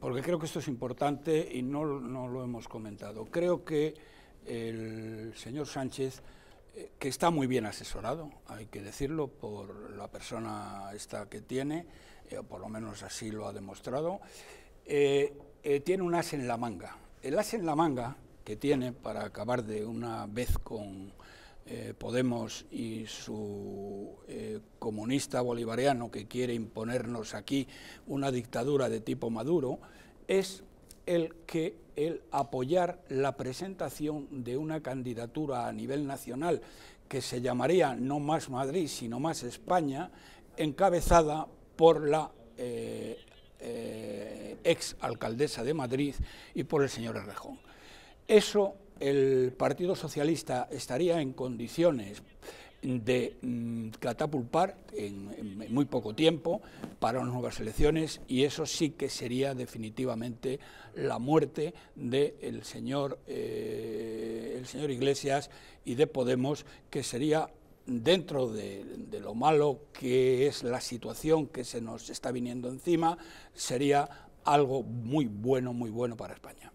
porque creo que esto es importante y no, lo hemos comentado. Creo que el señor Sánchez, eh, que está muy bien asesorado, hay que decirlo, por la persona esta que tiene, eh, o por lo menos así lo ha demostrado, eh, tiene un as en la manga. El as en la manga que tiene para acabar de una vez con Podemos y su comunista bolivariano que quiere imponernos aquí una dictadura de tipo Maduro, es el que el apoyar la presentación de una candidatura a nivel nacional que se llamaría no más Madrid, sino más España, encabezada por la eh, eh, ex alcaldesa de Madrid y por el señor Arrejón. Eso el Partido Socialista estaría en condiciones de mm, catapulpar en, muy poco tiempo para unas nuevas elecciones y eso sí que sería definitivamente la muerte del señor, eh, el señor Iglesias y de Podemos, que sería dentro de, lo malo que es la situación que se nos está viniendo encima, sería algo muy bueno, muy bueno para España.